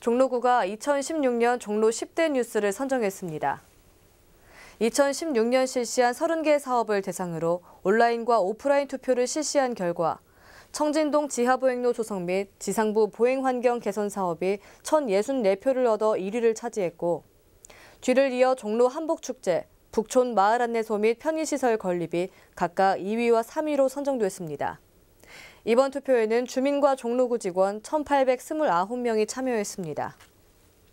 종로구가 2016년 종로 10대 뉴스를 선정했습니다. 2016년 실시한 30개 사업을 대상으로 온라인과 오프라인 투표를 실시한 결과 청진동 지하보행로 조성 및 지상부 보행환경 개선 사업이 1,064표를 얻어 1위를 차지했고 뒤를 이어 종로 한복축제, 북촌 마을 안내소 및 편의시설 건립이 각각 2위와 3위로 선정됐습니다. 이번 투표에는 주민과 종로구 직원 1,829명이 참여했습니다.